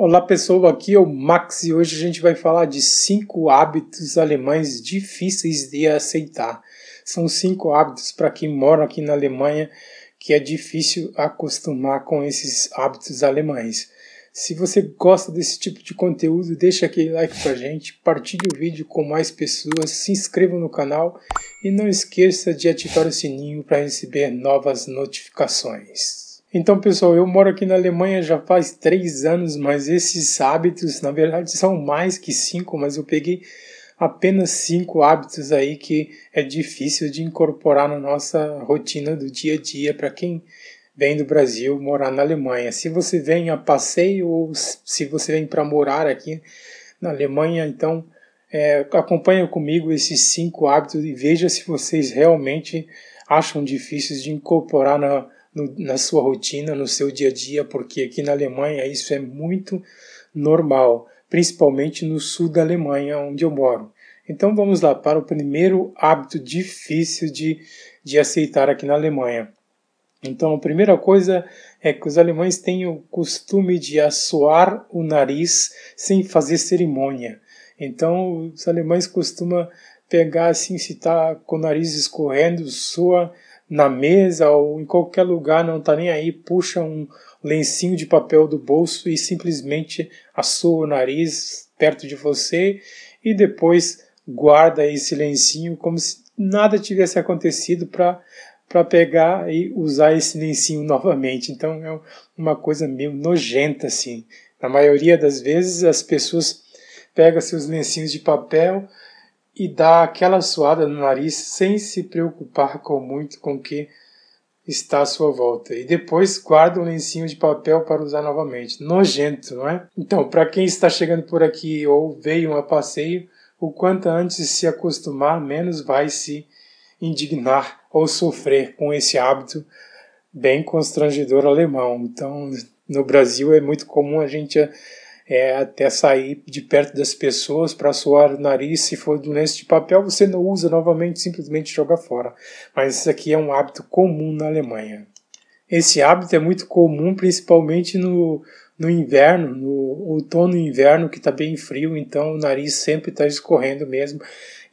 Olá pessoal, aqui é o Max e hoje a gente vai falar de cinco hábitos alemães difíceis de aceitar. São cinco hábitos para quem mora aqui na Alemanha que é difícil acostumar com esses hábitos alemães. Se você gosta desse tipo de conteúdo, deixa aquele like pra gente, partilhe o vídeo com mais pessoas, se inscreva no canal e não esqueça de ativar o sininho para receber novas notificações. Então, pessoal, eu moro aqui na Alemanha já faz três anos, mas esses hábitos, na verdade, são mais que cinco, mas eu peguei apenas cinco hábitos aí que é difícil de incorporar na nossa rotina do dia a dia para quem vem do Brasil morar na Alemanha. Se você vem a passeio ou se você vem para morar aqui na Alemanha, então é, acompanha comigo esses cinco hábitos e veja se vocês realmente acham difíceis de incorporar na no, na sua rotina, no seu dia a dia, porque aqui na Alemanha isso é muito normal, principalmente no sul da Alemanha, onde eu moro. Então vamos lá para o primeiro hábito difícil de, de aceitar aqui na Alemanha. Então a primeira coisa é que os alemães têm o costume de assoar o nariz sem fazer cerimônia. Então os alemães costumam pegar assim, se está com o nariz escorrendo, sua na mesa ou em qualquer lugar, não está nem aí, puxa um lencinho de papel do bolso e simplesmente assou o nariz perto de você e depois guarda esse lencinho como se nada tivesse acontecido para para pegar e usar esse lencinho novamente. Então é uma coisa meio nojenta assim. Na maioria das vezes as pessoas pegam seus lencinhos de papel, e dá aquela suada no nariz sem se preocupar com muito com o que está à sua volta. E depois guarda um lencinho de papel para usar novamente. Nojento, não é? Então, para quem está chegando por aqui ou veio a passeio, o quanto antes se acostumar, menos vai se indignar ou sofrer com esse hábito bem constrangedor alemão. Então, no Brasil é muito comum a gente é até sair de perto das pessoas para suar o nariz. Se for do lenço de papel, você não usa novamente, simplesmente joga fora. Mas isso aqui é um hábito comum na Alemanha. Esse hábito é muito comum, principalmente no, no inverno, no outono e inverno, que está bem frio, então o nariz sempre está escorrendo mesmo.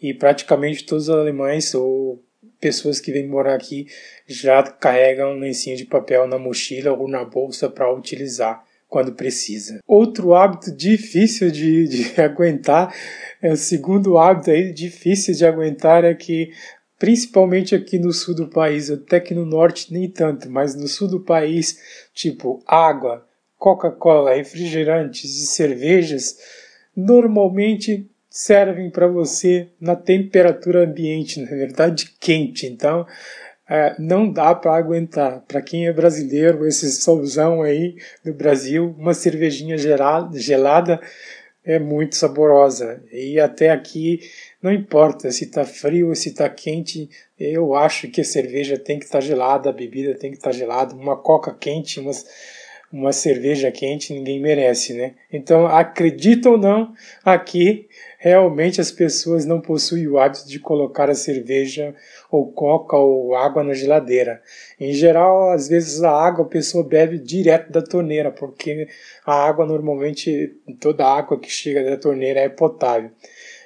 E praticamente todos os alemães ou pessoas que vêm morar aqui já carregam um lencinho de papel na mochila ou na bolsa para utilizar quando precisa. Outro hábito difícil de, de aguentar, é o segundo hábito aí difícil de aguentar é que principalmente aqui no sul do país, até que no norte nem tanto, mas no sul do país, tipo água, Coca-Cola, refrigerantes e cervejas, normalmente servem para você na temperatura ambiente, na verdade quente. Então, é, não dá para aguentar. Para quem é brasileiro, esse solzão aí do Brasil, uma cervejinha gelada é muito saborosa. E até aqui, não importa se está frio ou se está quente, eu acho que a cerveja tem que estar tá gelada, a bebida tem que estar tá gelada, uma coca quente, umas uma cerveja quente ninguém merece, né? Então, acredita ou não, aqui realmente as pessoas não possuem o hábito de colocar a cerveja ou coca ou água na geladeira. Em geral, às vezes a água a pessoa bebe direto da torneira, porque a água normalmente, toda a água que chega da torneira é potável.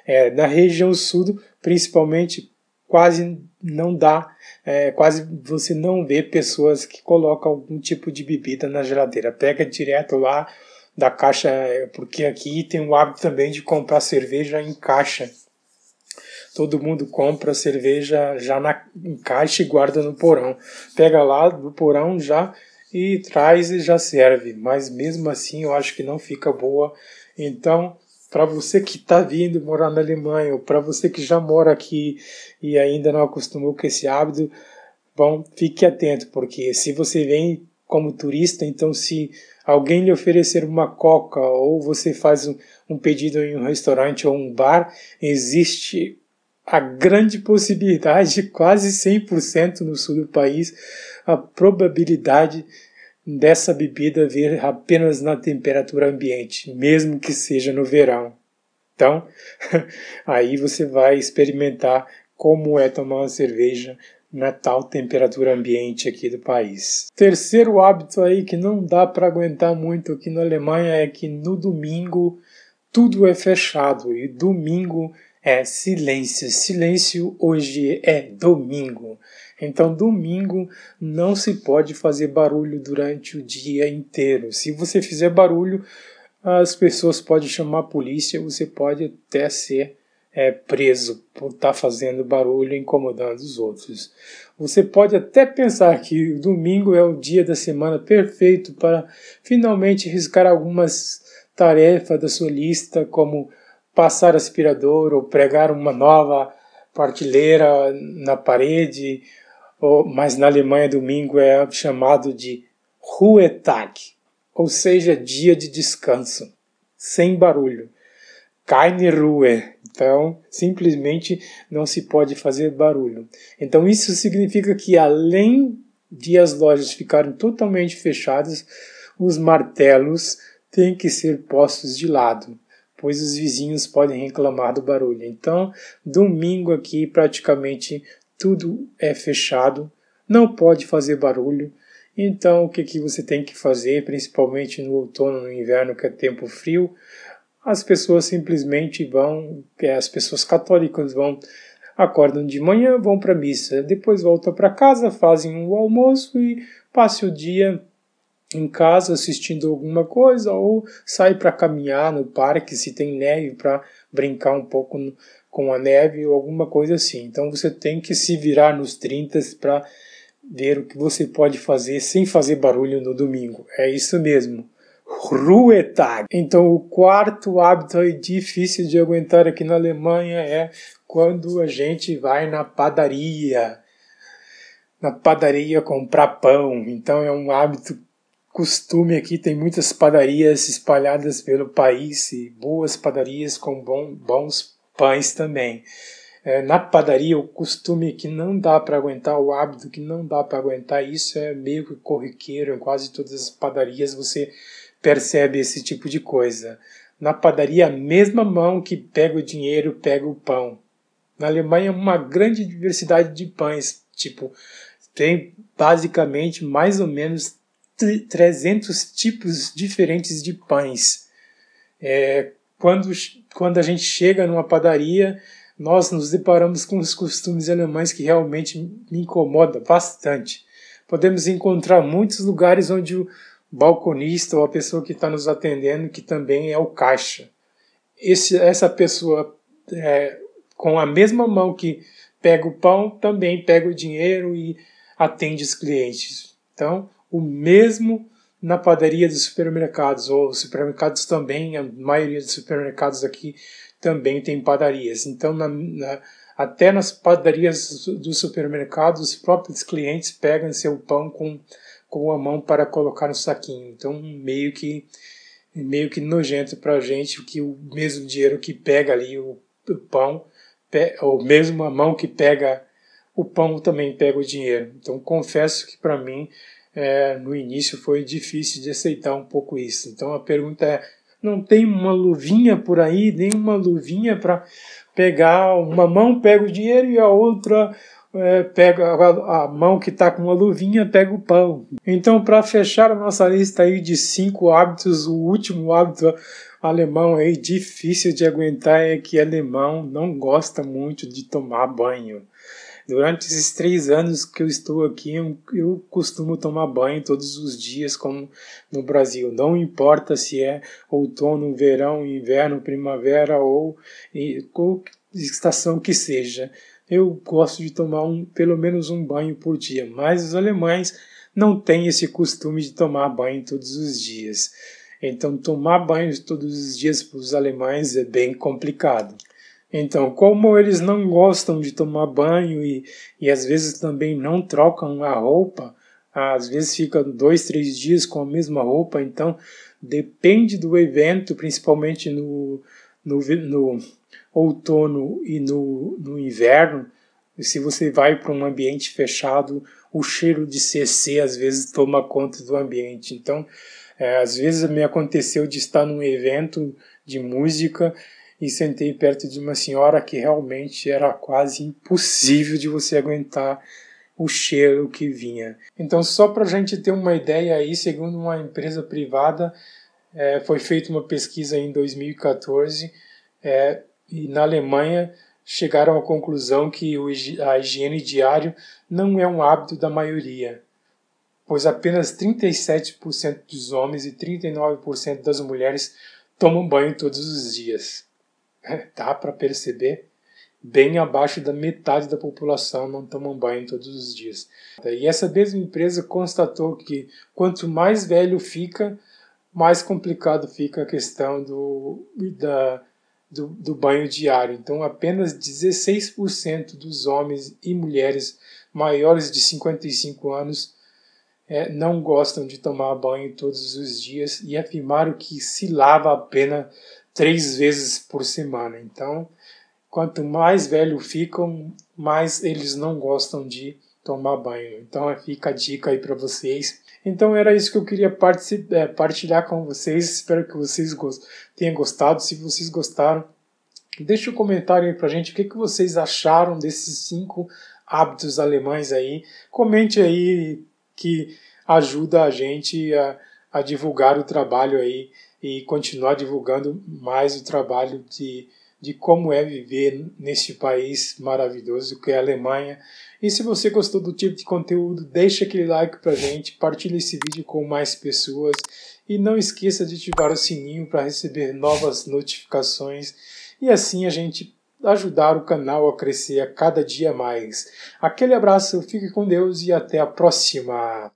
É, na região sul, principalmente quase não dá, é, quase você não vê pessoas que colocam algum tipo de bebida na geladeira. Pega direto lá da caixa, é, porque aqui tem o hábito também de comprar cerveja em caixa. Todo mundo compra cerveja já na, em caixa e guarda no porão. Pega lá do porão já e traz e já serve. Mas mesmo assim eu acho que não fica boa. Então para você que está vindo morar na Alemanha, ou para você que já mora aqui e ainda não acostumou com esse hábito, bom, fique atento, porque se você vem como turista, então se alguém lhe oferecer uma coca ou você faz um, um pedido em um restaurante ou um bar, existe a grande possibilidade, quase 100% no sul do país, a probabilidade dessa bebida vir apenas na temperatura ambiente, mesmo que seja no verão. Então, aí você vai experimentar como é tomar uma cerveja na tal temperatura ambiente aqui do país. Terceiro hábito aí que não dá para aguentar muito aqui na Alemanha é que no domingo tudo é fechado e domingo é silêncio. Silêncio hoje é domingo. Então, domingo não se pode fazer barulho durante o dia inteiro. Se você fizer barulho, as pessoas podem chamar a polícia, você pode até ser é, preso por estar tá fazendo barulho e incomodando os outros. Você pode até pensar que o domingo é o dia da semana perfeito para finalmente riscar algumas tarefas da sua lista, como passar aspirador ou pregar uma nova partilheira na parede mas na Alemanha domingo é chamado de Ruhetag, ou seja, dia de descanso, sem barulho. Keine Ruhe. Então, simplesmente não se pode fazer barulho. Então, isso significa que além de as lojas ficarem totalmente fechadas, os martelos têm que ser postos de lado, pois os vizinhos podem reclamar do barulho. Então, domingo aqui praticamente tudo é fechado, não pode fazer barulho. Então, o que, que você tem que fazer, principalmente no outono, no inverno, que é tempo frio? As pessoas simplesmente vão, as pessoas católicas vão, acordam de manhã, vão para a missa, depois voltam para casa, fazem o um almoço e passam o dia em casa assistindo alguma coisa ou sai para caminhar no parque se tem neve para brincar um pouco com a neve ou alguma coisa assim. Então você tem que se virar nos 30 para ver o que você pode fazer sem fazer barulho no domingo. É isso mesmo. ruetag Então, o quarto hábito difícil de aguentar aqui na Alemanha é quando a gente vai na padaria. Na padaria comprar pão. Então, é um hábito costume aqui, tem muitas padarias espalhadas pelo país e boas padarias com bom, bons pães também. É, na padaria, o costume que não dá para aguentar, o hábito que não dá para aguentar, isso é meio que corriqueiro em quase todas as padarias você percebe esse tipo de coisa. Na padaria, a mesma mão que pega o dinheiro pega o pão. Na Alemanha, é uma grande diversidade de pães, tipo, tem basicamente mais ou menos 300 tipos diferentes de pães. É, quando, quando a gente chega numa padaria, nós nos deparamos com os costumes alemães que realmente me incomoda bastante. Podemos encontrar muitos lugares onde o balconista ou a pessoa que está nos atendendo, que também é o caixa, Esse, essa pessoa é, com a mesma mão que pega o pão, também pega o dinheiro e atende os clientes. Então, o mesmo na padaria dos supermercados, ou supermercados também, a maioria dos supermercados aqui também tem padarias. Então, na, na, até nas padarias dos supermercados, os próprios clientes pegam seu pão com, com a mão para colocar no saquinho. Então, meio que meio que nojento para a gente que o mesmo dinheiro que pega ali o, o pão, pe, ou mesmo a mão que pega o pão também pega o dinheiro. Então, confesso que para mim é, no início foi difícil de aceitar um pouco isso. Então a pergunta é: não tem uma luvinha por aí, nem uma luvinha para pegar? Uma mão pega o dinheiro e a outra é, pega a, a, mão que está com uma luvinha pega o pão. Então para fechar a nossa lista aí de cinco hábitos, o último hábito alemão aí difícil de aguentar é que alemão não gosta muito de tomar banho. Durante esses três anos que eu estou aqui, eu, eu costumo tomar banho todos os dias, como no Brasil. Não importa se é outono, verão, inverno, primavera ou qual estação que seja. Eu gosto de tomar um, pelo menos um banho por dia, mas os alemães não têm esse costume de tomar banho todos os dias. Então, tomar banho todos os dias para os alemães é bem complicado. Então, como eles não gostam de tomar banho e, e às vezes também não trocam a roupa, às vezes fica dois, três dias com a mesma roupa, então depende do evento, principalmente no, no, no outono e no, no inverno. Se você vai para um ambiente fechado, o cheiro de CC às vezes toma conta do ambiente. Então, é, às vezes me aconteceu de estar num evento de música e sentei perto de uma senhora que realmente era quase impossível de você aguentar o cheiro que vinha. Então, só para a gente ter uma ideia aí, segundo uma empresa privada, é, foi feita uma pesquisa em 2014 é, e na Alemanha chegaram à conclusão que o, a higiene diária não é um hábito da maioria, pois apenas 37% dos homens e 39% das mulheres tomam banho todos os dias. É, dá para perceber, bem abaixo da metade da população não tomam banho todos os dias. E essa mesma empresa constatou que quanto mais velho fica, mais complicado fica a questão do, da, do, do banho diário. Então, apenas 16% dos homens e mulheres maiores de 55 anos é, não gostam de tomar banho todos os dias e afirmaram que se lava apenas três vezes por semana. Então, quanto mais velho ficam, mais eles não gostam de tomar banho. Então, é, fica a dica aí para vocês. Então, era isso que eu queria é, partilhar com vocês. Espero que vocês tenham gostado. Se vocês gostaram, deixe um comentário aí para gente o que, que vocês acharam desses cinco hábitos alemães aí. Comente aí que ajuda a gente a, a divulgar o trabalho aí e continuar divulgando mais o trabalho de, de como é viver neste país maravilhoso que é a Alemanha. E se você gostou do tipo de conteúdo, deixa aquele like pra gente, partilha esse vídeo com mais pessoas e não esqueça de ativar o sininho para receber novas notificações e assim a gente ajudar o canal a crescer a cada dia mais. Aquele abraço, fique com Deus e até a próxima!